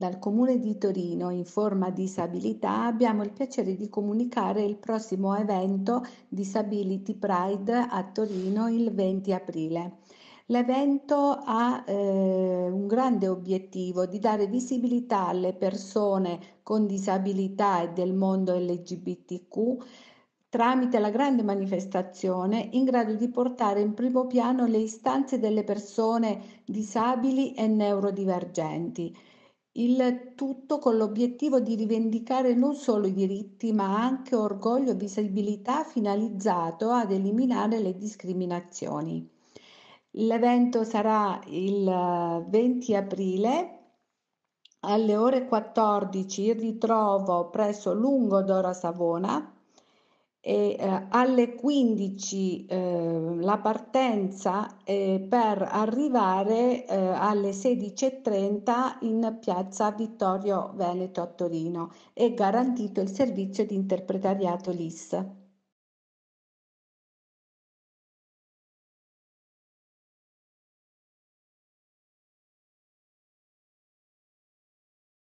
Dal Comune di Torino in forma disabilità abbiamo il piacere di comunicare il prossimo evento Disability Pride a Torino il 20 aprile. L'evento ha eh, un grande obiettivo di dare visibilità alle persone con disabilità e del mondo LGBTQ tramite la grande manifestazione in grado di portare in primo piano le istanze delle persone disabili e neurodivergenti il tutto con l'obiettivo di rivendicare non solo i diritti, ma anche orgoglio e visibilità finalizzato ad eliminare le discriminazioni. L'evento sarà il 20 eh, aprile alle ore 14, il ritrovo presso Lungo Dora Savona e eh, alle 15 eh, la partenza eh, per arrivare eh, alle 16.30 in piazza Vittorio Veneto a Torino. È garantito il servizio di interpretariato LIS.